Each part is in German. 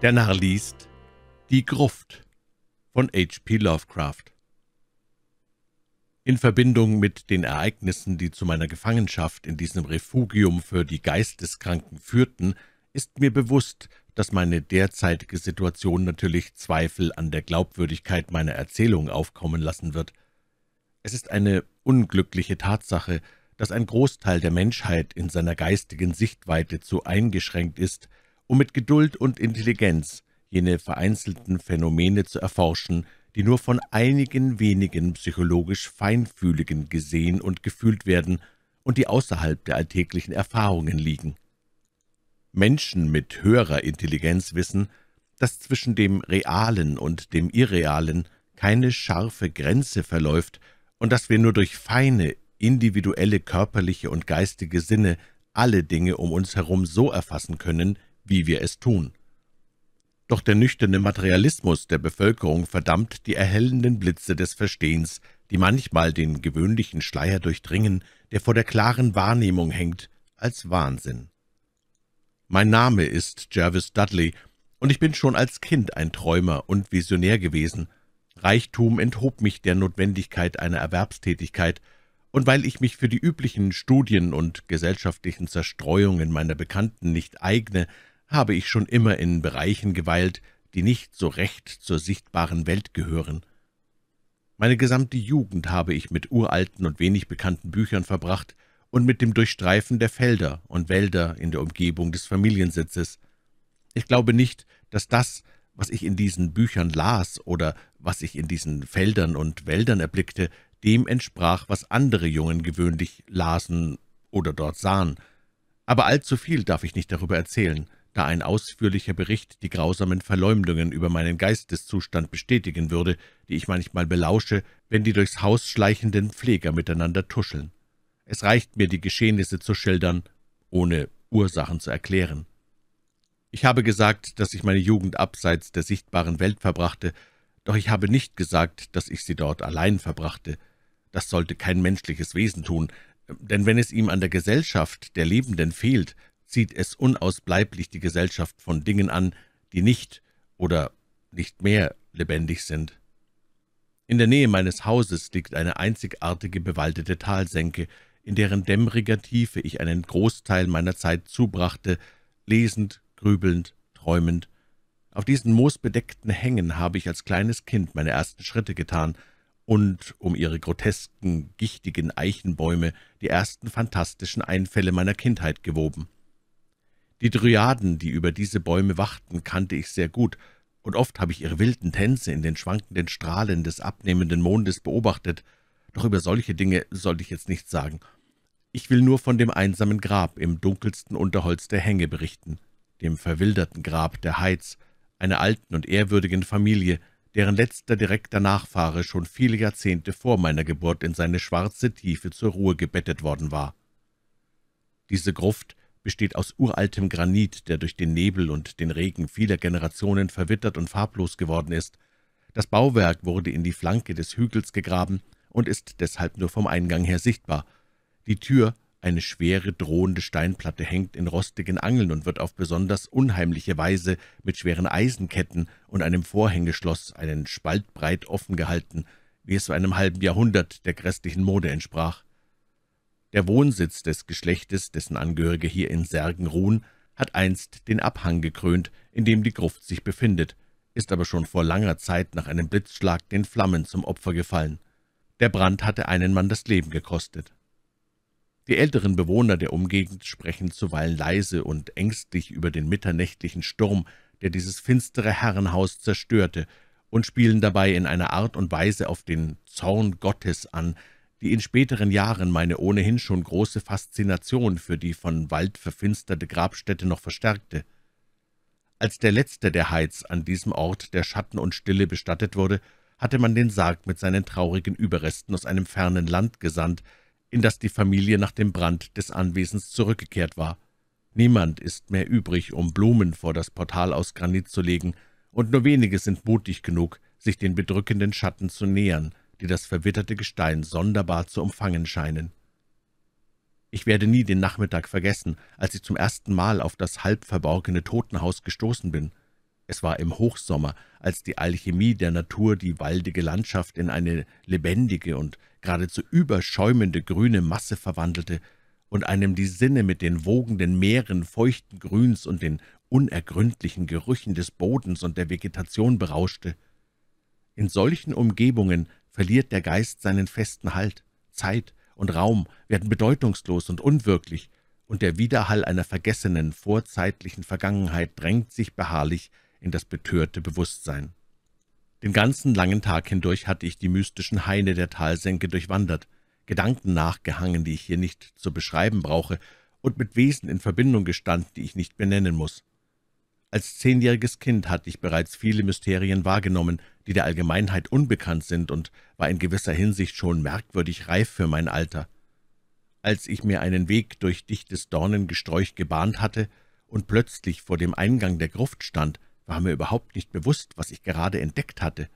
Der Narr liest Die Gruft von H.P. Lovecraft. In Verbindung mit den Ereignissen, die zu meiner Gefangenschaft in diesem Refugium für die Geisteskranken führten, ist mir bewusst, dass meine derzeitige Situation natürlich Zweifel an der Glaubwürdigkeit meiner Erzählung aufkommen lassen wird. Es ist eine unglückliche Tatsache, dass ein Großteil der Menschheit in seiner geistigen Sichtweite zu eingeschränkt ist, um mit Geduld und Intelligenz jene vereinzelten Phänomene zu erforschen, die nur von einigen wenigen psychologisch Feinfühligen gesehen und gefühlt werden und die außerhalb der alltäglichen Erfahrungen liegen. Menschen mit höherer Intelligenz wissen, dass zwischen dem Realen und dem Irrealen keine scharfe Grenze verläuft und dass wir nur durch feine, individuelle körperliche und geistige Sinne alle Dinge um uns herum so erfassen können, wie wir es tun. Doch der nüchterne Materialismus der Bevölkerung verdammt die erhellenden Blitze des Verstehens, die manchmal den gewöhnlichen Schleier durchdringen, der vor der klaren Wahrnehmung hängt, als Wahnsinn. Mein Name ist Jervis Dudley, und ich bin schon als Kind ein Träumer und Visionär gewesen. Reichtum enthob mich der Notwendigkeit einer Erwerbstätigkeit, und weil ich mich für die üblichen Studien und gesellschaftlichen Zerstreuungen meiner Bekannten nicht eigne, habe ich schon immer in Bereichen geweilt, die nicht so recht zur sichtbaren Welt gehören. Meine gesamte Jugend habe ich mit uralten und wenig bekannten Büchern verbracht und mit dem Durchstreifen der Felder und Wälder in der Umgebung des Familiensitzes. Ich glaube nicht, dass das, was ich in diesen Büchern las oder was ich in diesen Feldern und Wäldern erblickte, dem entsprach, was andere Jungen gewöhnlich lasen oder dort sahen. Aber allzu viel darf ich nicht darüber erzählen da ein ausführlicher Bericht die grausamen Verleumdungen über meinen Geisteszustand bestätigen würde, die ich manchmal belausche, wenn die durchs Haus schleichenden Pfleger miteinander tuscheln. Es reicht mir, die Geschehnisse zu schildern, ohne Ursachen zu erklären. Ich habe gesagt, dass ich meine Jugend abseits der sichtbaren Welt verbrachte, doch ich habe nicht gesagt, dass ich sie dort allein verbrachte. Das sollte kein menschliches Wesen tun, denn wenn es ihm an der Gesellschaft der Lebenden fehlt, zieht es unausbleiblich die Gesellschaft von Dingen an, die nicht oder nicht mehr lebendig sind. In der Nähe meines Hauses liegt eine einzigartige bewaldete Talsenke, in deren dämmeriger Tiefe ich einen Großteil meiner Zeit zubrachte, lesend, grübelnd, träumend. Auf diesen moosbedeckten Hängen habe ich als kleines Kind meine ersten Schritte getan und um ihre grotesken, gichtigen Eichenbäume die ersten fantastischen Einfälle meiner Kindheit gewoben. Die Dryaden, die über diese Bäume wachten, kannte ich sehr gut, und oft habe ich ihre wilden Tänze in den schwankenden Strahlen des abnehmenden Mondes beobachtet, doch über solche Dinge sollte ich jetzt nichts sagen. Ich will nur von dem einsamen Grab im dunkelsten Unterholz der Hänge berichten, dem verwilderten Grab der Heiz, einer alten und ehrwürdigen Familie, deren letzter direkter Nachfahre schon viele Jahrzehnte vor meiner Geburt in seine schwarze Tiefe zur Ruhe gebettet worden war. Diese Gruft besteht aus uraltem Granit, der durch den Nebel und den Regen vieler Generationen verwittert und farblos geworden ist. Das Bauwerk wurde in die Flanke des Hügels gegraben und ist deshalb nur vom Eingang her sichtbar. Die Tür, eine schwere, drohende Steinplatte, hängt in rostigen Angeln und wird auf besonders unheimliche Weise mit schweren Eisenketten und einem Vorhängeschloss einen Spalt breit offen gehalten, wie es vor einem halben Jahrhundert der grässlichen Mode entsprach. Der Wohnsitz des Geschlechtes, dessen Angehörige hier in Särgen ruhen, hat einst den Abhang gekrönt, in dem die Gruft sich befindet, ist aber schon vor langer Zeit nach einem Blitzschlag den Flammen zum Opfer gefallen. Der Brand hatte einen Mann das Leben gekostet. Die älteren Bewohner der Umgegend sprechen zuweilen leise und ängstlich über den mitternächtlichen Sturm, der dieses finstere Herrenhaus zerstörte, und spielen dabei in einer Art und Weise auf den Zorn Gottes an, die in späteren Jahren meine ohnehin schon große Faszination für die von Wald verfinsterte Grabstätte noch verstärkte. Als der letzte der Heiz an diesem Ort der Schatten und Stille bestattet wurde, hatte man den Sarg mit seinen traurigen Überresten aus einem fernen Land gesandt, in das die Familie nach dem Brand des Anwesens zurückgekehrt war. Niemand ist mehr übrig, um Blumen vor das Portal aus Granit zu legen, und nur wenige sind mutig genug, sich den bedrückenden Schatten zu nähern – die das verwitterte Gestein sonderbar zu umfangen scheinen. Ich werde nie den Nachmittag vergessen, als ich zum ersten Mal auf das halb verborgene Totenhaus gestoßen bin. Es war im Hochsommer, als die Alchemie der Natur die waldige Landschaft in eine lebendige und geradezu überschäumende grüne Masse verwandelte und einem die Sinne mit den wogenden Meeren feuchten Grüns und den unergründlichen Gerüchen des Bodens und der Vegetation berauschte. In solchen Umgebungen verliert der Geist seinen festen Halt. Zeit und Raum werden bedeutungslos und unwirklich, und der Widerhall einer vergessenen, vorzeitlichen Vergangenheit drängt sich beharrlich in das betörte Bewusstsein. Den ganzen langen Tag hindurch hatte ich die mystischen Haine der Talsenke durchwandert, Gedanken nachgehangen, die ich hier nicht zu beschreiben brauche, und mit Wesen in Verbindung gestanden, die ich nicht benennen muss. Als zehnjähriges Kind hatte ich bereits viele Mysterien wahrgenommen, die der Allgemeinheit unbekannt sind, und war in gewisser Hinsicht schon merkwürdig reif für mein Alter. Als ich mir einen Weg durch dichtes Dornengesträuch gebahnt hatte und plötzlich vor dem Eingang der Gruft stand, war mir überhaupt nicht bewusst, was ich gerade entdeckt hatte.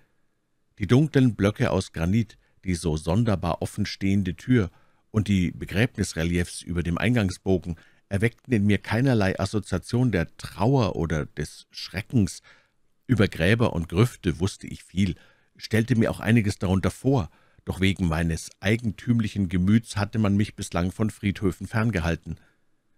Die dunklen Blöcke aus Granit, die so sonderbar offenstehende Tür und die Begräbnisreliefs über dem Eingangsbogen erweckten in mir keinerlei Assoziation der Trauer oder des Schreckens. Über Gräber und Grüfte wusste ich viel, stellte mir auch einiges darunter vor, doch wegen meines eigentümlichen Gemüts hatte man mich bislang von Friedhöfen ferngehalten.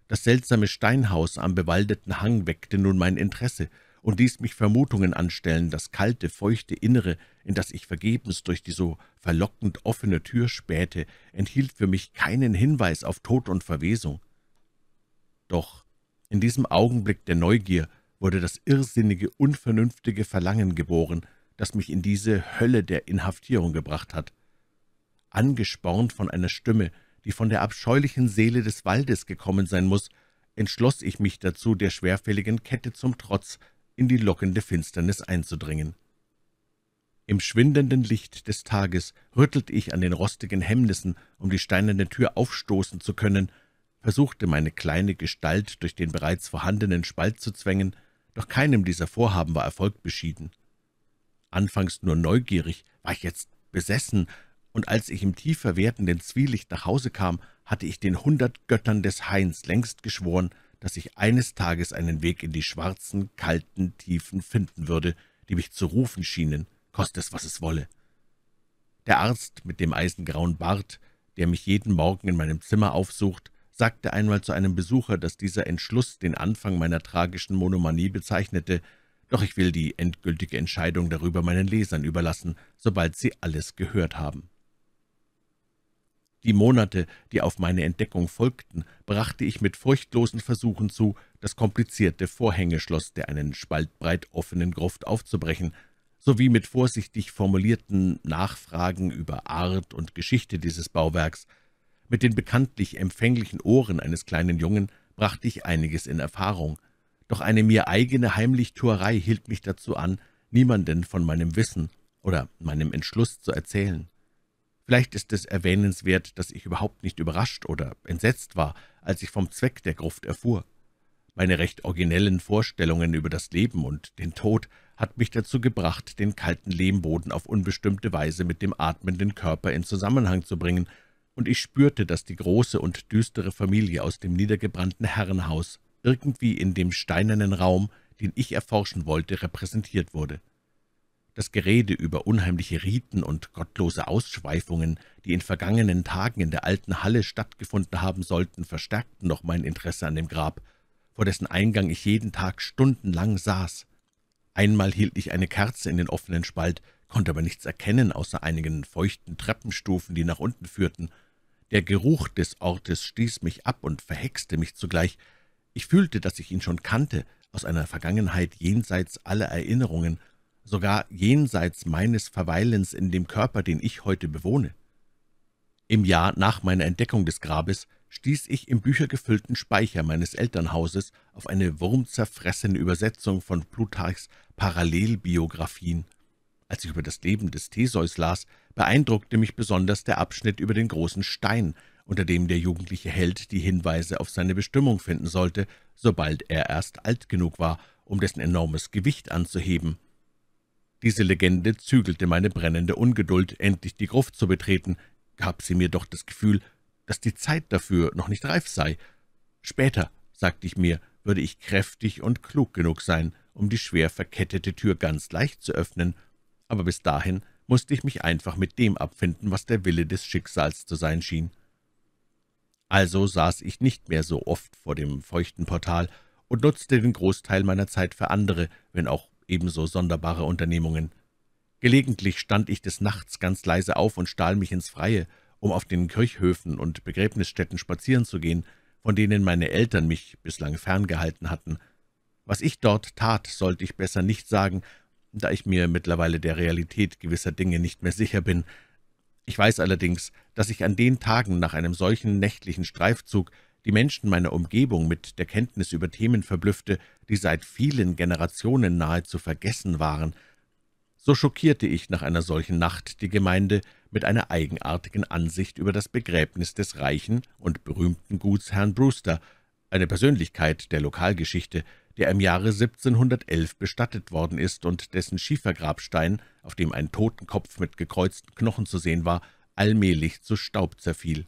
Das seltsame Steinhaus am bewaldeten Hang weckte nun mein Interesse und ließ mich Vermutungen anstellen, das kalte, feuchte Innere, in das ich vergebens durch die so verlockend offene Tür spähte, enthielt für mich keinen Hinweis auf Tod und Verwesung. Doch in diesem Augenblick der Neugier wurde das irrsinnige, unvernünftige Verlangen geboren, das mich in diese Hölle der Inhaftierung gebracht hat. Angespornt von einer Stimme, die von der abscheulichen Seele des Waldes gekommen sein muß, entschloss ich mich dazu, der schwerfälligen Kette zum Trotz in die lockende Finsternis einzudringen. Im schwindenden Licht des Tages rüttelte ich an den rostigen Hemmnissen, um die steinerne Tür aufstoßen zu können, versuchte, meine kleine Gestalt durch den bereits vorhandenen Spalt zu zwängen, doch keinem dieser Vorhaben war Erfolg beschieden. Anfangs nur neugierig, war ich jetzt besessen, und als ich im tiefer werdenden Zwielicht nach Hause kam, hatte ich den hundert Göttern des Hains längst geschworen, dass ich eines Tages einen Weg in die schwarzen, kalten Tiefen finden würde, die mich zu rufen schienen, koste es, was es wolle. Der Arzt mit dem eisengrauen Bart, der mich jeden Morgen in meinem Zimmer aufsucht, sagte einmal zu einem Besucher, dass dieser Entschluss den Anfang meiner tragischen Monomanie bezeichnete, doch ich will die endgültige Entscheidung darüber meinen Lesern überlassen, sobald sie alles gehört haben. Die Monate, die auf meine Entdeckung folgten, brachte ich mit furchtlosen Versuchen zu, das komplizierte Vorhängeschloss der einen spaltbreit offenen Gruft aufzubrechen, sowie mit vorsichtig formulierten Nachfragen über Art und Geschichte dieses Bauwerks – mit den bekanntlich empfänglichen Ohren eines kleinen Jungen brachte ich einiges in Erfahrung, doch eine mir eigene Heimlichtuerei hielt mich dazu an, niemanden von meinem Wissen oder meinem Entschluss zu erzählen. Vielleicht ist es erwähnenswert, dass ich überhaupt nicht überrascht oder entsetzt war, als ich vom Zweck der Gruft erfuhr. Meine recht originellen Vorstellungen über das Leben und den Tod hat mich dazu gebracht, den kalten Lehmboden auf unbestimmte Weise mit dem atmenden Körper in Zusammenhang zu bringen und ich spürte, dass die große und düstere Familie aus dem niedergebrannten Herrenhaus irgendwie in dem steinernen Raum, den ich erforschen wollte, repräsentiert wurde. Das Gerede über unheimliche Riten und gottlose Ausschweifungen, die in vergangenen Tagen in der alten Halle stattgefunden haben sollten, verstärkten noch mein Interesse an dem Grab, vor dessen Eingang ich jeden Tag stundenlang saß. Einmal hielt ich eine Kerze in den offenen Spalt, konnte aber nichts erkennen, außer einigen feuchten Treppenstufen, die nach unten führten, der Geruch des Ortes stieß mich ab und verhexte mich zugleich. Ich fühlte, dass ich ihn schon kannte, aus einer Vergangenheit jenseits aller Erinnerungen, sogar jenseits meines Verweilens in dem Körper, den ich heute bewohne. Im Jahr nach meiner Entdeckung des Grabes stieß ich im büchergefüllten Speicher meines Elternhauses auf eine wurmzerfressene Übersetzung von Plutarchs Parallelbiografien. Als ich über das Leben des Theseus las, beeindruckte mich besonders der Abschnitt über den großen Stein, unter dem der jugendliche Held die Hinweise auf seine Bestimmung finden sollte, sobald er erst alt genug war, um dessen enormes Gewicht anzuheben. Diese Legende zügelte meine brennende Ungeduld, endlich die Gruft zu betreten, gab sie mir doch das Gefühl, dass die Zeit dafür noch nicht reif sei. Später, sagte ich mir, würde ich kräftig und klug genug sein, um die schwer verkettete Tür ganz leicht zu öffnen aber bis dahin musste ich mich einfach mit dem abfinden, was der Wille des Schicksals zu sein schien. Also saß ich nicht mehr so oft vor dem feuchten Portal und nutzte den Großteil meiner Zeit für andere, wenn auch ebenso sonderbare Unternehmungen. Gelegentlich stand ich des Nachts ganz leise auf und stahl mich ins Freie, um auf den Kirchhöfen und Begräbnisstätten spazieren zu gehen, von denen meine Eltern mich bislang ferngehalten hatten. Was ich dort tat, sollte ich besser nicht sagen, da ich mir mittlerweile der Realität gewisser Dinge nicht mehr sicher bin. Ich weiß allerdings, dass ich an den Tagen nach einem solchen nächtlichen Streifzug die Menschen meiner Umgebung mit der Kenntnis über Themen verblüffte, die seit vielen Generationen nahezu vergessen waren. So schockierte ich nach einer solchen Nacht die Gemeinde mit einer eigenartigen Ansicht über das Begräbnis des reichen und berühmten Gutsherrn Brewster, eine Persönlichkeit der Lokalgeschichte, der im Jahre 1711 bestattet worden ist und dessen Schiefergrabstein, auf dem ein Totenkopf mit gekreuzten Knochen zu sehen war, allmählich zu Staub zerfiel.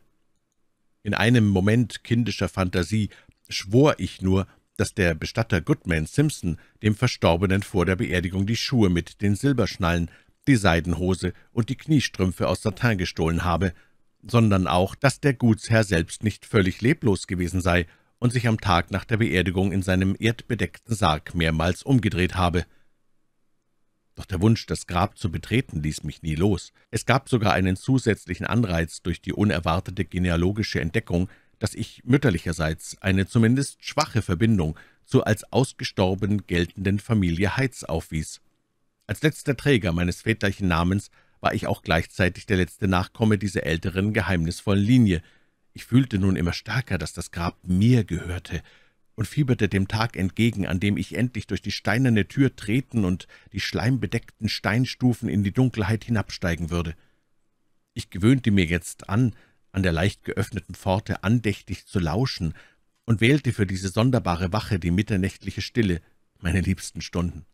In einem Moment kindischer Fantasie schwor ich nur, dass der Bestatter Goodman Simpson dem Verstorbenen vor der Beerdigung die Schuhe mit den Silberschnallen, die Seidenhose und die Kniestrümpfe aus Satin gestohlen habe, sondern auch, dass der Gutsherr selbst nicht völlig leblos gewesen sei und sich am Tag nach der Beerdigung in seinem erdbedeckten Sarg mehrmals umgedreht habe. Doch der Wunsch, das Grab zu betreten, ließ mich nie los. Es gab sogar einen zusätzlichen Anreiz durch die unerwartete genealogische Entdeckung, dass ich mütterlicherseits eine zumindest schwache Verbindung zur als ausgestorben geltenden Familie Heitz aufwies. Als letzter Träger meines väterlichen Namens war ich auch gleichzeitig der letzte Nachkomme dieser älteren, geheimnisvollen Linie – ich fühlte nun immer stärker, dass das Grab mir gehörte und fieberte dem Tag entgegen, an dem ich endlich durch die steinerne Tür treten und die schleimbedeckten Steinstufen in die Dunkelheit hinabsteigen würde. Ich gewöhnte mir jetzt an, an der leicht geöffneten Pforte andächtig zu lauschen und wählte für diese sonderbare Wache die mitternächtliche Stille, meine liebsten Stunden.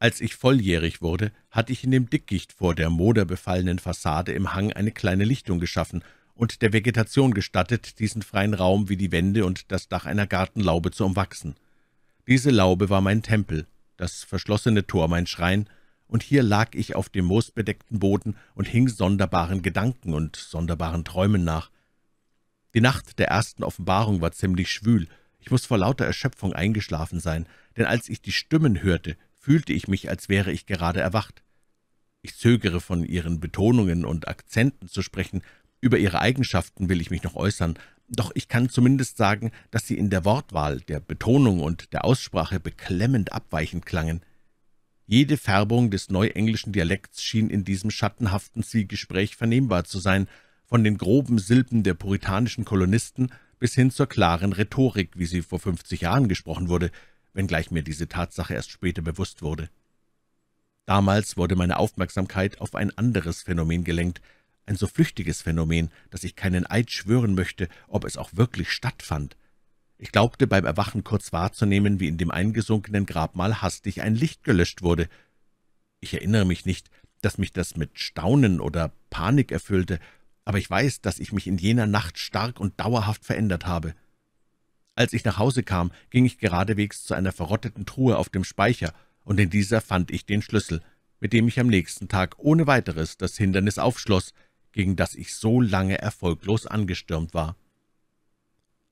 Als ich volljährig wurde, hatte ich in dem Dickicht vor der moderbefallenen Fassade im Hang eine kleine Lichtung geschaffen – und der Vegetation gestattet, diesen freien Raum wie die Wände und das Dach einer Gartenlaube zu umwachsen. Diese Laube war mein Tempel, das verschlossene Tor mein Schrein, und hier lag ich auf dem moosbedeckten Boden und hing sonderbaren Gedanken und sonderbaren Träumen nach. Die Nacht der ersten Offenbarung war ziemlich schwül, ich muß vor lauter Erschöpfung eingeschlafen sein, denn als ich die Stimmen hörte, fühlte ich mich, als wäre ich gerade erwacht. Ich zögere, von ihren Betonungen und Akzenten zu sprechen, über ihre Eigenschaften will ich mich noch äußern, doch ich kann zumindest sagen, dass sie in der Wortwahl, der Betonung und der Aussprache beklemmend abweichend klangen. Jede Färbung des neuenglischen Dialekts schien in diesem schattenhaften Zielgespräch vernehmbar zu sein, von den groben Silben der puritanischen Kolonisten bis hin zur klaren Rhetorik, wie sie vor 50 Jahren gesprochen wurde, wenngleich mir diese Tatsache erst später bewusst wurde. Damals wurde meine Aufmerksamkeit auf ein anderes Phänomen gelenkt, ein so flüchtiges Phänomen, dass ich keinen Eid schwören möchte, ob es auch wirklich stattfand. Ich glaubte beim Erwachen kurz wahrzunehmen, wie in dem eingesunkenen Grabmal hastig ein Licht gelöscht wurde. Ich erinnere mich nicht, dass mich das mit Staunen oder Panik erfüllte, aber ich weiß, dass ich mich in jener Nacht stark und dauerhaft verändert habe. Als ich nach Hause kam, ging ich geradewegs zu einer verrotteten Truhe auf dem Speicher, und in dieser fand ich den Schlüssel, mit dem ich am nächsten Tag ohne weiteres das Hindernis aufschloss gegen das ich so lange erfolglos angestürmt war.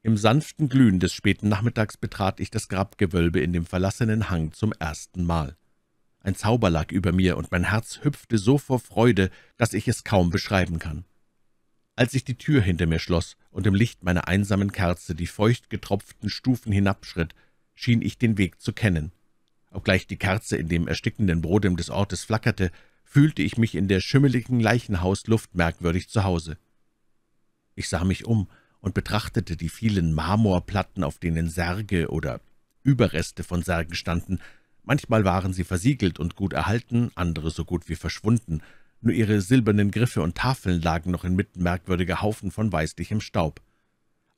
Im sanften Glühen des späten Nachmittags betrat ich das Grabgewölbe in dem verlassenen Hang zum ersten Mal. Ein Zauber lag über mir, und mein Herz hüpfte so vor Freude, dass ich es kaum beschreiben kann. Als ich die Tür hinter mir schloss und im Licht meiner einsamen Kerze die feucht getropften Stufen hinabschritt, schien ich den Weg zu kennen. Obgleich die Kerze in dem erstickenden Brodem des Ortes flackerte, fühlte ich mich in der schimmeligen Leichenhausluft merkwürdig zu Hause. Ich sah mich um und betrachtete die vielen Marmorplatten, auf denen Särge oder Überreste von Särgen standen. Manchmal waren sie versiegelt und gut erhalten, andere so gut wie verschwunden, nur ihre silbernen Griffe und Tafeln lagen noch inmitten merkwürdiger Haufen von weißlichem Staub.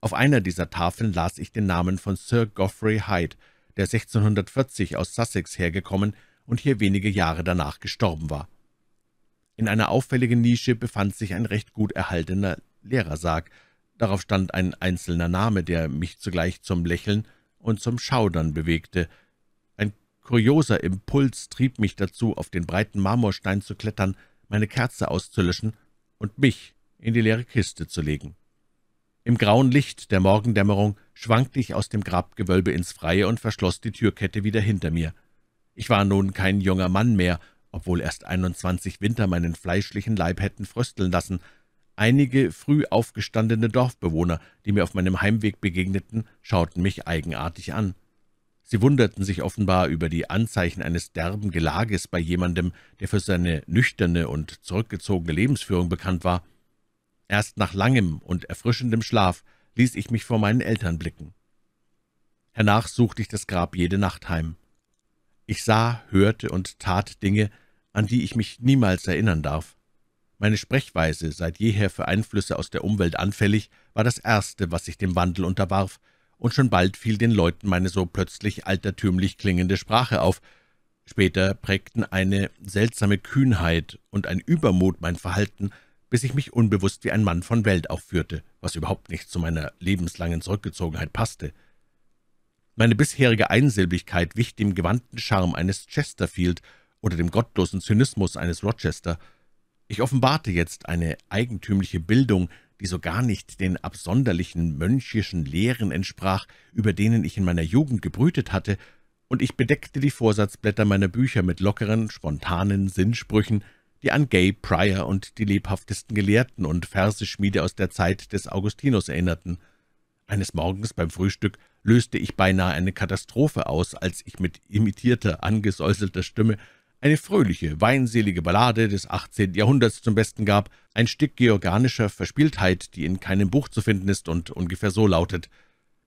Auf einer dieser Tafeln las ich den Namen von Sir Godfrey Hyde, der 1640 aus Sussex hergekommen und hier wenige Jahre danach gestorben war. In einer auffälligen Nische befand sich ein recht gut erhaltener Lehrersarg. Darauf stand ein einzelner Name, der mich zugleich zum Lächeln und zum Schaudern bewegte. Ein kurioser Impuls trieb mich dazu, auf den breiten Marmorstein zu klettern, meine Kerze auszulöschen und mich in die leere Kiste zu legen. Im grauen Licht der Morgendämmerung schwankte ich aus dem Grabgewölbe ins Freie und verschloss die Türkette wieder hinter mir. Ich war nun kein junger Mann mehr, obwohl erst 21 Winter meinen fleischlichen Leib hätten frösteln lassen. Einige früh aufgestandene Dorfbewohner, die mir auf meinem Heimweg begegneten, schauten mich eigenartig an. Sie wunderten sich offenbar über die Anzeichen eines derben Gelages bei jemandem, der für seine nüchterne und zurückgezogene Lebensführung bekannt war. Erst nach langem und erfrischendem Schlaf ließ ich mich vor meinen Eltern blicken. Hernach suchte ich das Grab jede Nacht heim. Ich sah, hörte und tat Dinge, an die ich mich niemals erinnern darf. Meine Sprechweise, seit jeher für Einflüsse aus der Umwelt anfällig, war das Erste, was sich dem Wandel unterwarf, und schon bald fiel den Leuten meine so plötzlich altertümlich klingende Sprache auf. Später prägten eine seltsame Kühnheit und ein Übermut mein Verhalten, bis ich mich unbewusst wie ein Mann von Welt aufführte, was überhaupt nicht zu meiner lebenslangen Zurückgezogenheit passte. Meine bisherige Einsilbigkeit wich dem gewandten Charme eines Chesterfield – oder dem gottlosen Zynismus eines Rochester. Ich offenbarte jetzt eine eigentümliche Bildung, die so gar nicht den absonderlichen mönchischen Lehren entsprach, über denen ich in meiner Jugend gebrütet hatte, und ich bedeckte die Vorsatzblätter meiner Bücher mit lockeren, spontanen Sinnsprüchen, die an Gay Pryor und die lebhaftesten Gelehrten und Verseschmiede aus der Zeit des Augustinus erinnerten. Eines Morgens beim Frühstück löste ich beinahe eine Katastrophe aus, als ich mit imitierter, angesäuselter Stimme eine fröhliche, weinselige Ballade des 18. Jahrhunderts zum Besten gab, ein Stück georganischer Verspieltheit, die in keinem Buch zu finden ist und ungefähr so lautet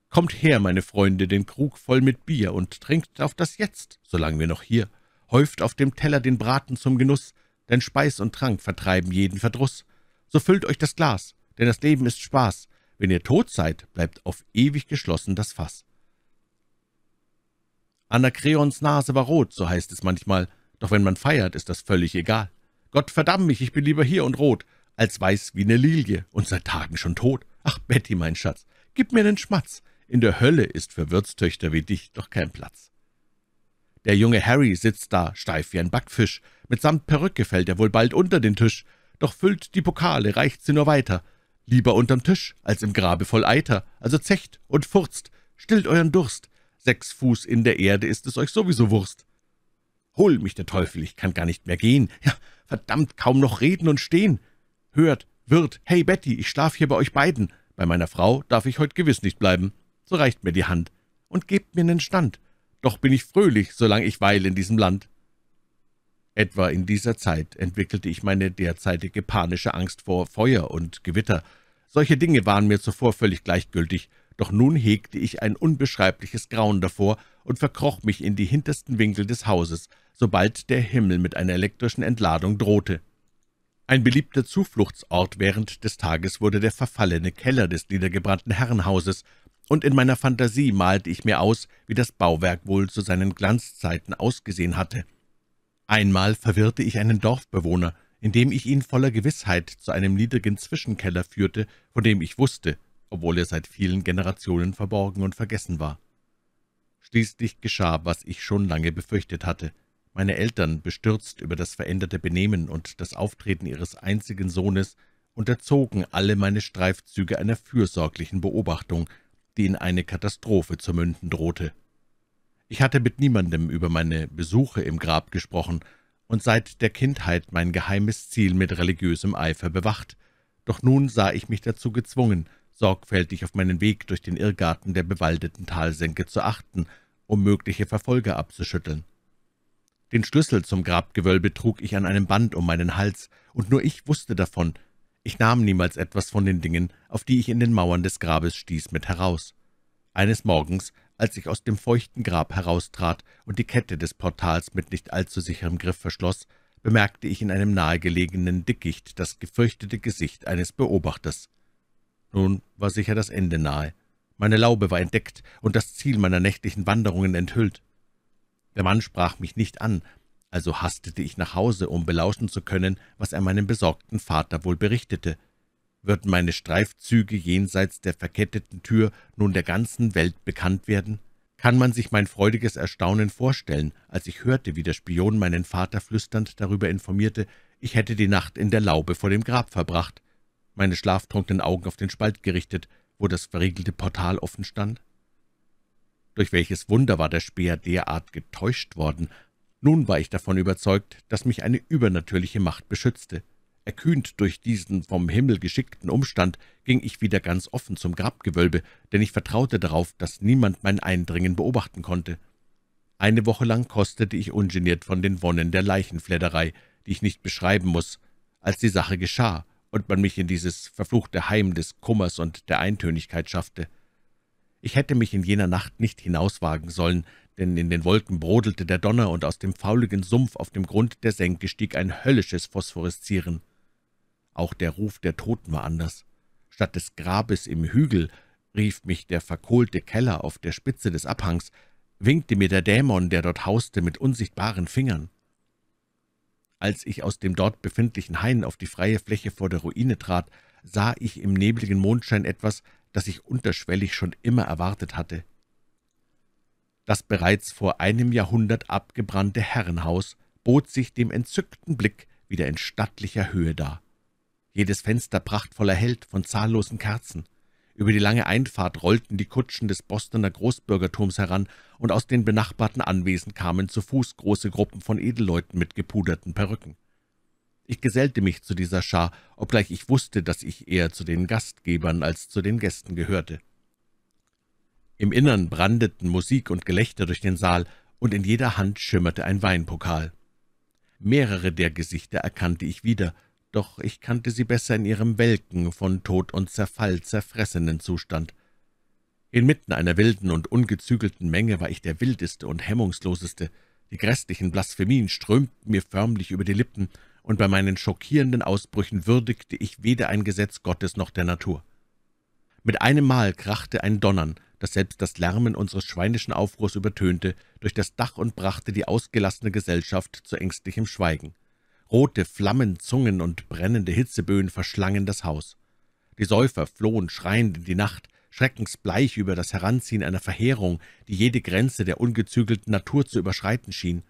»Kommt her, meine Freunde, den Krug voll mit Bier und trinkt auf das Jetzt, solange wir noch hier. Häuft auf dem Teller den Braten zum Genuss, denn Speis und Trank vertreiben jeden Verdruss. So füllt euch das Glas, denn das Leben ist Spaß. Wenn ihr tot seid, bleibt auf ewig geschlossen das Fass.« Anakreons Nase war rot, so heißt es manchmal, doch wenn man feiert, ist das völlig egal. Gott verdamm mich, ich bin lieber hier und rot, als weiß wie ne Lilie und seit Tagen schon tot. Ach, Betty, mein Schatz, gib mir nen Schmatz. In der Hölle ist für Würztöchter wie dich doch kein Platz. Der junge Harry sitzt da, steif wie ein Backfisch. Mitsamt Perücke fällt er wohl bald unter den Tisch. Doch füllt die Pokale, reicht sie nur weiter. Lieber unterm Tisch, als im Grabe voll Eiter. Also zecht und furzt, stillt euren Durst. Sechs Fuß in der Erde ist es euch sowieso Wurst. Hol mich der Teufel, ich kann gar nicht mehr gehen. Ja, verdammt, kaum noch reden und stehen. Hört, wird, hey Betty, ich schlaf hier bei euch beiden. Bei meiner Frau darf ich heut gewiss nicht bleiben. So reicht mir die Hand und gebt mir nen Stand. Doch bin ich fröhlich, solange ich weile in diesem Land. Etwa in dieser Zeit entwickelte ich meine derzeitige panische Angst vor Feuer und Gewitter. Solche Dinge waren mir zuvor völlig gleichgültig, doch nun hegte ich ein unbeschreibliches Grauen davor und verkroch mich in die hintersten Winkel des Hauses, sobald der Himmel mit einer elektrischen Entladung drohte. Ein beliebter Zufluchtsort während des Tages wurde der verfallene Keller des niedergebrannten Herrenhauses, und in meiner Fantasie malte ich mir aus, wie das Bauwerk wohl zu seinen Glanzzeiten ausgesehen hatte. Einmal verwirrte ich einen Dorfbewohner, indem ich ihn voller Gewissheit zu einem niedrigen Zwischenkeller führte, von dem ich wusste, obwohl er seit vielen Generationen verborgen und vergessen war. Schließlich geschah, was ich schon lange befürchtet hatte. Meine Eltern, bestürzt über das veränderte Benehmen und das Auftreten ihres einzigen Sohnes, unterzogen alle meine Streifzüge einer fürsorglichen Beobachtung, die in eine Katastrophe zu münden drohte. Ich hatte mit niemandem über meine Besuche im Grab gesprochen und seit der Kindheit mein geheimes Ziel mit religiösem Eifer bewacht, doch nun sah ich mich dazu gezwungen, sorgfältig auf meinen Weg durch den Irrgarten der bewaldeten Talsenke zu achten, um mögliche Verfolger abzuschütteln. Den Schlüssel zum Grabgewölbe trug ich an einem Band um meinen Hals, und nur ich wusste davon. Ich nahm niemals etwas von den Dingen, auf die ich in den Mauern des Grabes stieß, mit heraus. Eines Morgens, als ich aus dem feuchten Grab heraustrat und die Kette des Portals mit nicht allzu sicherem Griff verschloss, bemerkte ich in einem nahegelegenen Dickicht das gefürchtete Gesicht eines Beobachters. Nun war sicher das Ende nahe. Meine Laube war entdeckt und das Ziel meiner nächtlichen Wanderungen enthüllt. Der Mann sprach mich nicht an, also hastete ich nach Hause, um belauschen zu können, was er meinem besorgten Vater wohl berichtete. Würden meine Streifzüge jenseits der verketteten Tür nun der ganzen Welt bekannt werden? Kann man sich mein freudiges Erstaunen vorstellen, als ich hörte, wie der Spion meinen Vater flüsternd darüber informierte, ich hätte die Nacht in der Laube vor dem Grab verbracht meine schlaftrunkenen Augen auf den Spalt gerichtet, wo das verriegelte Portal offen stand. Durch welches Wunder war der Speer derart getäuscht worden? Nun war ich davon überzeugt, dass mich eine übernatürliche Macht beschützte. Erkühnt durch diesen vom Himmel geschickten Umstand ging ich wieder ganz offen zum Grabgewölbe, denn ich vertraute darauf, dass niemand mein Eindringen beobachten konnte. Eine Woche lang kostete ich ungeniert von den Wonnen der Leichenfledderei, die ich nicht beschreiben muss. Als die Sache geschah, und man mich in dieses verfluchte Heim des Kummers und der Eintönigkeit schaffte. Ich hätte mich in jener Nacht nicht hinauswagen sollen, denn in den Wolken brodelte der Donner, und aus dem fauligen Sumpf auf dem Grund der Senke stieg ein höllisches Phosphoreszieren. Auch der Ruf der Toten war anders. Statt des Grabes im Hügel rief mich der verkohlte Keller auf der Spitze des Abhangs, winkte mir der Dämon, der dort hauste, mit unsichtbaren Fingern. Als ich aus dem dort befindlichen Hain auf die freie Fläche vor der Ruine trat, sah ich im nebligen Mondschein etwas, das ich unterschwellig schon immer erwartet hatte. Das bereits vor einem Jahrhundert abgebrannte Herrenhaus bot sich dem entzückten Blick wieder in stattlicher Höhe dar. Jedes Fenster prachtvoll erhellt von zahllosen Kerzen. Über die lange Einfahrt rollten die Kutschen des Bostoner Großbürgertums heran, und aus den benachbarten Anwesen kamen zu Fuß große Gruppen von Edelleuten mit gepuderten Perücken. Ich gesellte mich zu dieser Schar, obgleich ich wusste, dass ich eher zu den Gastgebern als zu den Gästen gehörte. Im Innern brandeten Musik und Gelächter durch den Saal, und in jeder Hand schimmerte ein Weinpokal. Mehrere der Gesichter erkannte ich wieder, doch ich kannte sie besser in ihrem welken, von Tod und Zerfall zerfressenen Zustand. Inmitten einer wilden und ungezügelten Menge war ich der wildeste und hemmungsloseste. Die grässlichen Blasphemien strömten mir förmlich über die Lippen, und bei meinen schockierenden Ausbrüchen würdigte ich weder ein Gesetz Gottes noch der Natur. Mit einem Mal krachte ein Donnern, das selbst das Lärmen unseres schweinischen Aufruhrs übertönte, durch das Dach und brachte die ausgelassene Gesellschaft zu ängstlichem Schweigen. Rote Flammenzungen und brennende Hitzeböen verschlangen das Haus. Die Säufer flohen schreiend in die Nacht, schreckensbleich über das Heranziehen einer Verheerung, die jede Grenze der ungezügelten Natur zu überschreiten schien.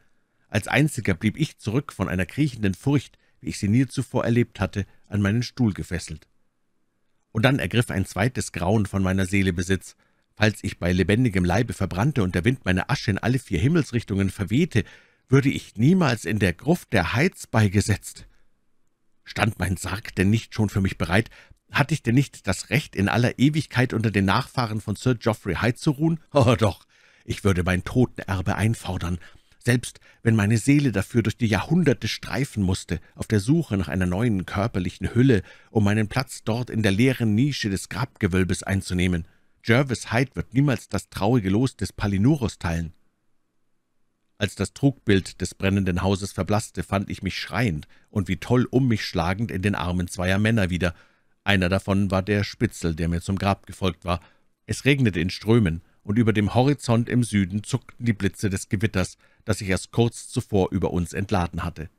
Als einziger blieb ich zurück von einer kriechenden Furcht, wie ich sie nie zuvor erlebt hatte, an meinen Stuhl gefesselt. Und dann ergriff ein zweites Grauen von meiner Seele Besitz. Falls ich bei lebendigem Leibe verbrannte und der Wind meine Asche in alle vier Himmelsrichtungen verwehte, würde ich niemals in der Gruft der Heiz beigesetzt. Stand mein Sarg denn nicht schon für mich bereit, hatte ich denn nicht das Recht, in aller Ewigkeit unter den Nachfahren von Sir Geoffrey Hyde zu ruhen? Oh doch, ich würde mein Totenerbe einfordern, selbst wenn meine Seele dafür durch die Jahrhunderte streifen musste, auf der Suche nach einer neuen körperlichen Hülle, um meinen Platz dort in der leeren Nische des Grabgewölbes einzunehmen. Jervis Hyde wird niemals das traurige Los des Palinuros teilen. Als das Trugbild des brennenden Hauses verblasste, fand ich mich schreiend und wie toll um mich schlagend in den Armen zweier Männer wieder. Einer davon war der Spitzel, der mir zum Grab gefolgt war. Es regnete in Strömen, und über dem Horizont im Süden zuckten die Blitze des Gewitters, das sich erst kurz zuvor über uns entladen hatte.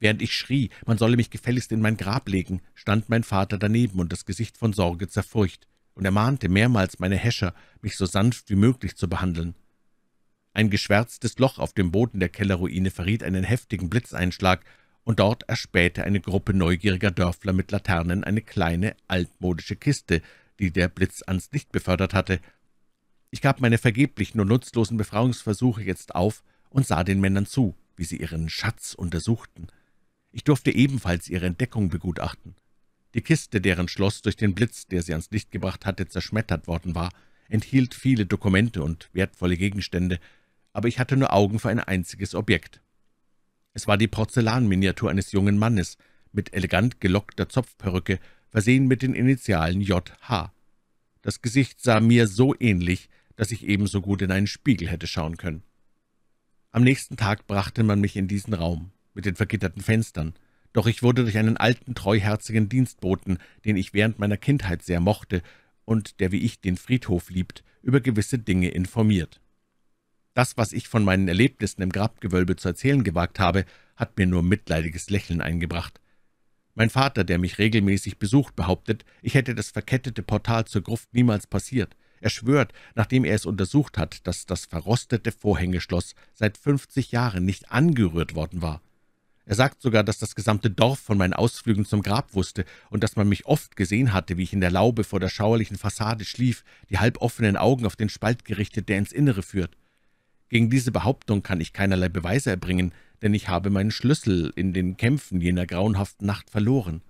Während ich schrie, man solle mich gefälligst in mein Grab legen, stand mein Vater daneben und das Gesicht von Sorge zerfurcht, und er mahnte mehrmals meine Häscher, mich so sanft wie möglich zu behandeln. Ein geschwärztes Loch auf dem Boden der Kellerruine verriet einen heftigen Blitzeinschlag, und dort erspähte eine Gruppe neugieriger Dörfler mit Laternen eine kleine, altmodische Kiste, die der Blitz ans Licht befördert hatte. Ich gab meine vergeblichen und nutzlosen Befreiungsversuche jetzt auf und sah den Männern zu, wie sie ihren Schatz untersuchten. Ich durfte ebenfalls ihre Entdeckung begutachten. Die Kiste, deren Schloss durch den Blitz, der sie ans Licht gebracht hatte, zerschmettert worden war, enthielt viele Dokumente und wertvolle Gegenstände, aber ich hatte nur Augen für ein einziges Objekt. Es war die Porzellanminiatur eines jungen Mannes, mit elegant gelockter Zopfperücke, versehen mit den Initialen J.H. Das Gesicht sah mir so ähnlich, dass ich ebenso gut in einen Spiegel hätte schauen können. Am nächsten Tag brachte man mich in diesen Raum, mit den vergitterten Fenstern, doch ich wurde durch einen alten, treuherzigen Dienstboten, den ich während meiner Kindheit sehr mochte und der wie ich den Friedhof liebt, über gewisse Dinge informiert. Das, was ich von meinen Erlebnissen im Grabgewölbe zu erzählen gewagt habe, hat mir nur mitleidiges Lächeln eingebracht. Mein Vater, der mich regelmäßig besucht, behauptet, ich hätte das verkettete Portal zur Gruft niemals passiert. Er schwört, nachdem er es untersucht hat, dass das verrostete Vorhängeschloss seit 50 Jahren nicht angerührt worden war. Er sagt sogar, dass das gesamte Dorf von meinen Ausflügen zum Grab wusste und dass man mich oft gesehen hatte, wie ich in der Laube vor der schauerlichen Fassade schlief, die halboffenen Augen auf den Spalt gerichtet, der ins Innere führt. Gegen diese Behauptung kann ich keinerlei Beweise erbringen, denn ich habe meinen Schlüssel in den Kämpfen jener grauenhaften Nacht verloren.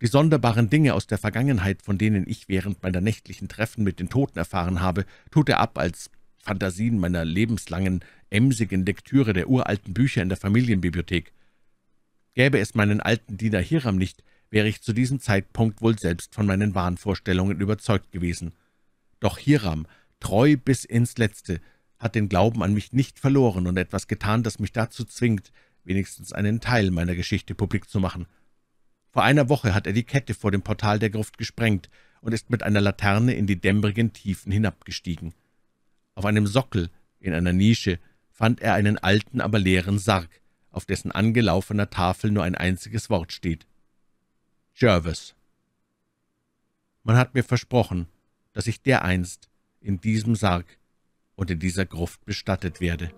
Die sonderbaren Dinge aus der Vergangenheit, von denen ich während meiner nächtlichen Treffen mit den Toten erfahren habe, tut er ab als Fantasien meiner lebenslangen, emsigen Lektüre der uralten Bücher in der Familienbibliothek. Gäbe es meinen alten Diener Hiram nicht, wäre ich zu diesem Zeitpunkt wohl selbst von meinen Wahnvorstellungen überzeugt gewesen. Doch Hiram, treu bis ins Letzte, hat den Glauben an mich nicht verloren und etwas getan, das mich dazu zwingt, wenigstens einen Teil meiner Geschichte publik zu machen. Vor einer Woche hat er die Kette vor dem Portal der Gruft gesprengt und ist mit einer Laterne in die dämmerigen Tiefen hinabgestiegen. Auf einem Sockel, in einer Nische, fand er einen alten, aber leeren Sarg, auf dessen angelaufener Tafel nur ein einziges Wort steht. Jervis. Man hat mir versprochen, dass ich dereinst in diesem Sarg und in dieser Gruft bestattet werde.